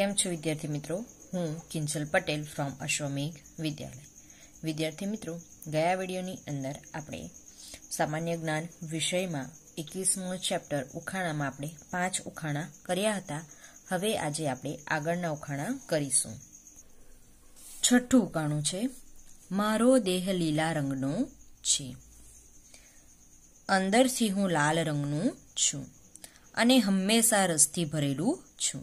કેમ છો વિદ્યાર્થી મિત્રો હું કિંજલ પટેલ ફ્રોમ અશ્વમેઘ વિદ્યાલય વિદ્યાર્થી મિત્રો ગયા વિડીયોની અંદર આપણે સામાન્ય જ્ઞાન વિષયમાં એકવીસમો ચેપ્ટર ઉખાણામાં આપણે પાંચ ઉખાણા કર્યા હતા હવે આજે આપણે આગળના ઉખાણા કરીશું છઠ્ઠું ઉખાણું છે મારો દેહ લીલા રંગનો છે અંદરથી હું લાલ રંગનું છું અને હંમેશા રસથી ભરેલું છું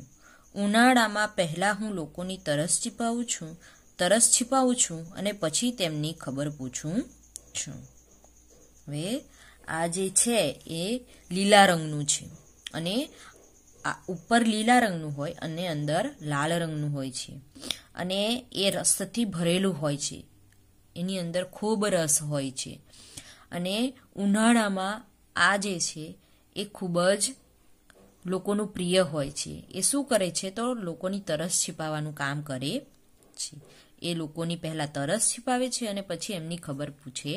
ઉનાળામાં પહેલાં હું લોકોની તરસ છીપાવું છું તરસ છીપાવું છું અને પછી તેમની ખબર પૂછું છું હવે આ જે છે એ લીલા રંગનું છે અને આ ઉપર લીલા રંગનું હોય અને અંદર લાલ રંગનું હોય છે અને એ રસથી ભરેલું હોય છે એની અંદર ખૂબ રસ હોય છે અને ઉનાળામાં આ જે છે એ ખૂબ જ લોકોનું પ્રિય હોય છે એ શું કરે છે તો લોકોની તરસ છીપાવવાનું કામ કરે છે એ લોકોની પહેલાં તરસ છિપાવે છે અને પછી એમની ખબર પૂછે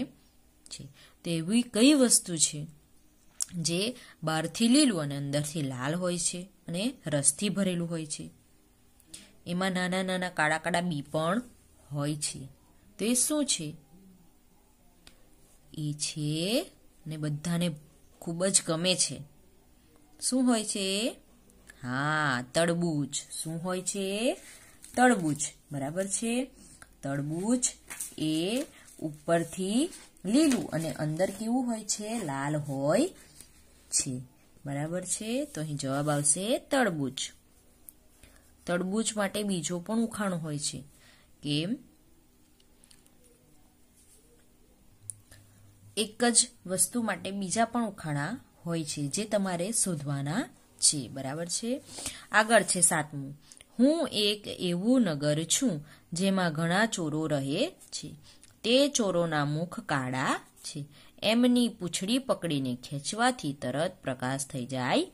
છે તો એવી કઈ વસ્તુ છે જે બહારથી લીલું અને અંદરથી લાલ હોય છે અને રસથી ભરેલું હોય છે એમાં નાના નાના કાળા કાળા બી પણ હોય છે તો એ શું છે એ છે ને બધાને ખૂબ જ ગમે છે શું હોય છે હા તડબૂચ શું હોય છે તડબૂચ બરાબર છે તડબૂચ એ ઉપરથી લીલું અને અંદર કેવું હોય છે લાલ હોય છે બરાબર છે તો અહીં જવાબ આવશે તડબૂચ તડબૂચ માટે બીજો પણ ઉખાણ હોય છે કેમ એક જ વસ્તુ માટે બીજા પણ ઉખાણા હોય છે જે તમારે શોધવાના છે બરાબર છે આગળ છે સાતમું હું એક એવું નગર છું જેમાં ઘણા ચોરો રહે છે તે ચોરોના મુખ કાળા છે એમની પૂંછડી પકડીને ખેંચવાથી તરત પ્રકાશ થઈ જાય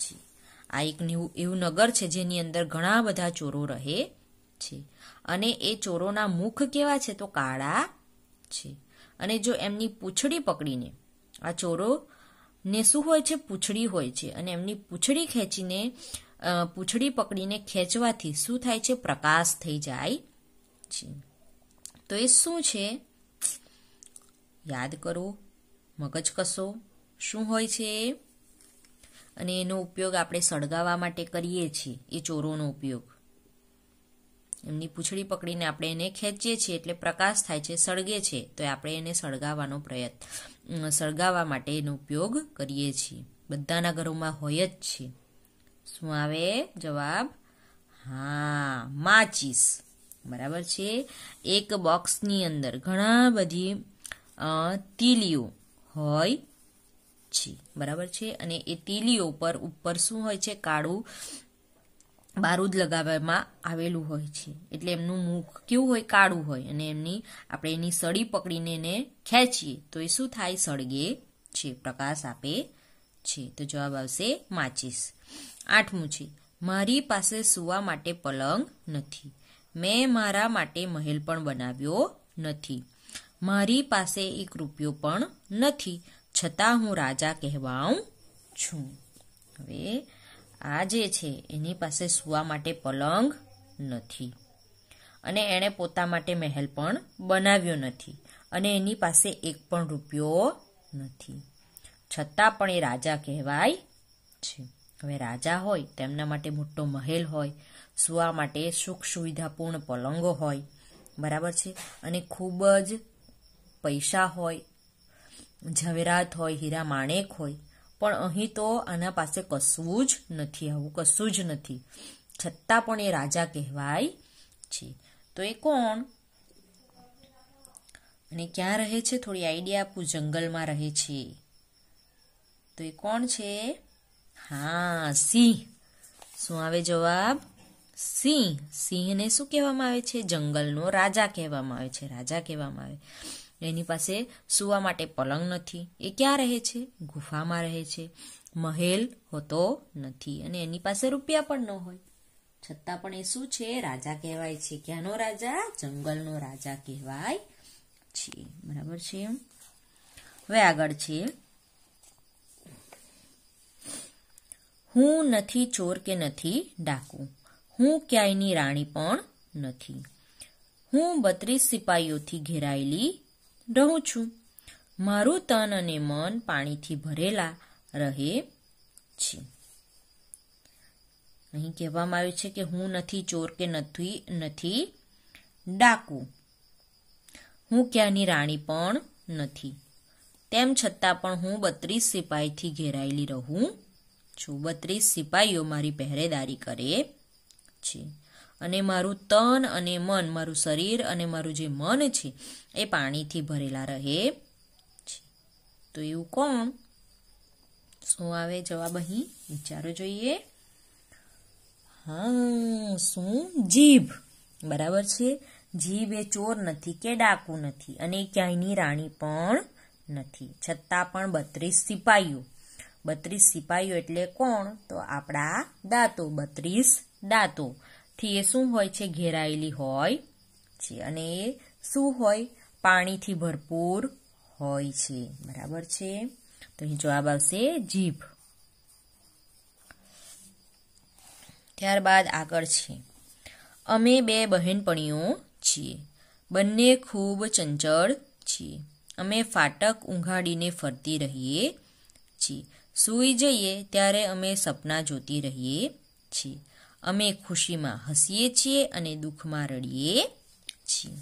છે આ એક એવું નગર છે જેની અંદર ઘણા બધા ચોરો રહે છે અને એ ચોરોના મુખ કેવા છે તો કાળા છે અને જો એમની પૂંછડી પકડીને આ ચોરો ને શું હોય છે પૂંછડી હોય છે અને એમની પૂંછડી ખેંચીને પૂંછડી પકડીને ખેંચવાથી શું થાય છે પ્રકાશ થઈ જાય છે તો એ શું છે યાદ કરો મગજ કસો શું હોય છે અને એનો ઉપયોગ આપણે સળગાવવા માટે કરીએ છીએ એ ચોરોનો ઉપયોગ એમની પૂછડી પકડીને આપણે એને ખેંચીએ છીએ એટલે પ્રકાશ થાય છે સળગે છે તો આપણે એને સળગાવવાનો પ્રયત્ન સળગાવવા માટે એનો ઉપયોગ કરીએ છીએ બધાના ઘરોમાં હોય જ છે શું આવે જવાબ હા માચીસ બરાબર છે એક બોક્સની અંદર ઘણા બધી તીલીઓ હોય છે બરાબર છે અને એ તીલીઓ પર ઉપર શું હોય છે કાળું બારૂદ લગાવવામાં આવેલું હોય છે એટલે એમનું મુખ કેવું હોય કાળું હોય અને એમની આપણે એની સળી પકડીને એને ખેંચીએ તો એ શું થાય સળગે છે પ્રકાશ આપે છે તો જવાબ આવશે માચીસ આઠમું છે મારી પાસે સૂવા માટે પલંગ નથી મેં મારા માટે મહેલ પણ બનાવ્યો નથી મારી પાસે એક રૂપિયો પણ નથી છતાં હું રાજા કહેવાઉં છું હવે આ જે છે એની પાસે સૂવા માટે પલંગ નથી અને એણે પોતા માટે મહેલ પણ બનાવ્યો નથી અને એની પાસે એક પણ રૂપિયો નથી છતાં પણ એ રાજા કહેવાય છે હવે રાજા હોય તેમના માટે મોટો મહેલ હોય સૂવા માટે સુખ સુવિધાપૂર્ણ પલંગો હોય બરાબર છે અને ખૂબ જ પૈસા હોય ઝવેરાત હોય હીરા માણેક હોય પણ અહીં તો આના પાસે કશું જ નથી આવું કશું જ નથી છતાં પણ એ રાજા કહેવાય છે તો એ કોણ અને ક્યાં રહે છે થોડી આઈડિયા આપું જંગલમાં રહે છે તો એ કોણ છે હા સિંહ શું આવે જવાબ સિંહ સિંહને શું કહેવામાં આવે છે જંગલનો રાજા કહેવામાં આવે છે રાજા કહેવામાં આવે એની પાસે સૂવા માટે પલંગ નથી એ ક્યાં રહે છે ગુફામાં રહે છે મહેલ હોતો નથી અને એની પાસે રૂપિયા પણ ન હોય છતાં પણ એ શું છે રાજા કહેવાય છે ક્યાંનો રાજા જંગલનો રાજા કહેવાય છે બરાબર છે હવે આગળ છે હું નથી ચોર કે નથી ડાકુ હું ક્યાંયની રાણી પણ નથી હું બત્રીસ સિપાઈઓથી ઘેરાયેલી રહું છું મારું તન અને મન પાણીથી ભરેલા રહે છે અહીં કહેવામાં આવ્યું છે કે હું નથી ચોર કે નથી નથી ડાકુ હું ક્યાંની રાણી પણ નથી તેમ છતાં પણ હું બત્રીસ સિપાહીથી ઘેરાયેલી રહું છું બત્રીસ સિપાહીઓ મારી પહેરેદારી કરે છે અને મારું તન અને મન મારું શરીર અને મારું જે મન છે એ પાણીથી ભરેલા રહે છે તો એવું કોણ શું આવે જવાબ અહીં વિચારો જોઈએ હા શું જીભ બરાબર છે જીભ એ ચોર નથી કે ડાકુ નથી અને ક્યાંયની રાણી પણ નથી છતાં પણ બત્રીસ સિપાહીઓ બત્રીસ સિપાહીઓ એટલે કોણ તો આપણા દાંતો બત્રીસ દાંતો થી એ શું હોય છે ઘેરાયેલી હોય છે અને એ શું હોય પાણીથી ભરપૂર હોય છે બરાબર છે તો અહીં જવાબ આવશે જીભ ત્યારબાદ આગળ છે અમે બે બહેનપણીઓ છીએ બંને ખૂબ ચંચળ છીએ અમે ફાટક ઊંઘાડીને ફરતી રહીએ છીએ સૂઈ જઈએ ત્યારે અમે સપના જોતી રહીએ છીએ અમે ખુશીમાં હસીએ છીએ અને દુઃખમાં રડીએ છીએ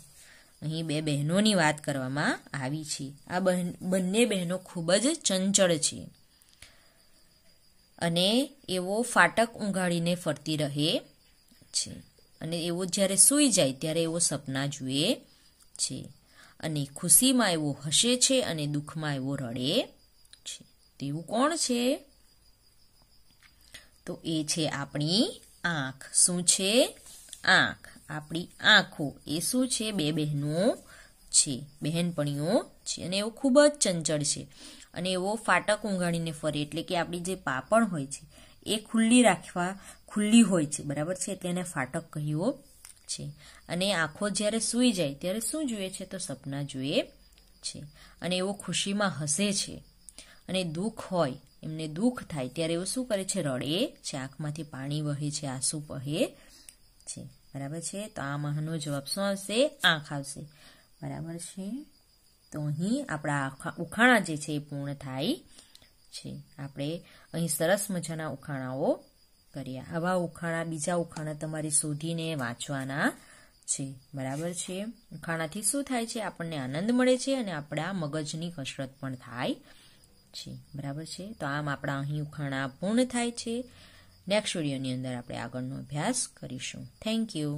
અહીં બે બહેનોની વાત કરવામાં આવી છે આ બહેન બંને બહેનો ખૂબ જ ચંચળ છે અને એવો ફાટક ઊંઘાડીને ફરતી રહે છે અને એવો જ્યારે સૂઈ જાય ત્યારે એવો સપના જુએ છે અને ખુશીમાં એવો હસે છે અને દુઃખમાં એવો રડે છે તેવું કોણ છે તો એ છે આપણી આંખ શું છે આંખ આપણી આંખો એ શું છે બે બહેનો છે બહેનપણીઓ છે અને એવો ખૂબ જ ચંચળ છે અને એવો ફાટક ઊંઘાડીને ફરે એટલે કે આપણી જે પાપણ હોય છે એ ખુલ્લી રાખવા ખુલ્લી હોય છે બરાબર છે એટલે એને ફાટક કહ્યો છે અને આંખો જ્યારે સૂઈ જાય ત્યારે શું જોઈએ છે તો સપના જોઈએ છે અને એવો ખુશીમાં હસે છે અને દુઃખ હોય એમને દુઃખ થાય ત્યારે એવું શું કરે છે રડે છે આંખમાંથી પાણી વહે છે આંસુ વહે છે બરાબર છે તો આ મહાનો જવાબ શું આવશે આંખ આવશે બરાબર છે તો અહીં આપણા ઉખાણા જે છે એ પૂર્ણ થાય છે આપણે અહીં સરસ મજાના ઉખાણાઓ કર્યા આવા ઉખાણા બીજા ઉખાણા તમારે શોધીને વાંચવાના છે બરાબર છે ઉખાણાથી શું થાય છે આપણને આનંદ મળે છે અને આપણા મગજની કસરત પણ થાય છે બરાબર છે તો આમ આપણા અહીં ઉખાણા પૂર્ણ થાય છે નેક્સ્ટ વિડીયોની અંદર આપણે આગળનો અભ્યાસ કરીશું થેન્ક યુ